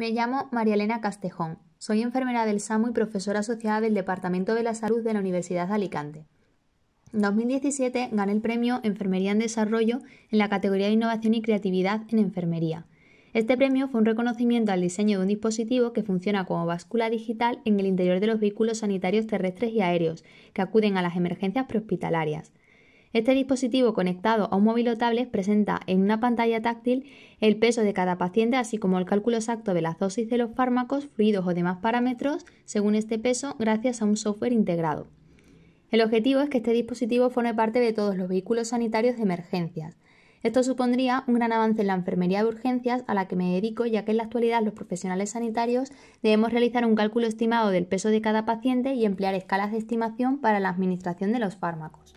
Me llamo María Elena Castejón. Soy enfermera del SAMU y profesora asociada del Departamento de la Salud de la Universidad de Alicante. En 2017 gané el premio Enfermería en Desarrollo en la categoría de Innovación y Creatividad en Enfermería. Este premio fue un reconocimiento al diseño de un dispositivo que funciona como báscula digital en el interior de los vehículos sanitarios terrestres y aéreos que acuden a las emergencias prehospitalarias. Este dispositivo conectado a un móvil o tablet presenta en una pantalla táctil el peso de cada paciente, así como el cálculo exacto de las dosis de los fármacos, fluidos o demás parámetros según este peso, gracias a un software integrado. El objetivo es que este dispositivo forme parte de todos los vehículos sanitarios de emergencias. Esto supondría un gran avance en la enfermería de urgencias a la que me dedico, ya que en la actualidad los profesionales sanitarios debemos realizar un cálculo estimado del peso de cada paciente y emplear escalas de estimación para la administración de los fármacos.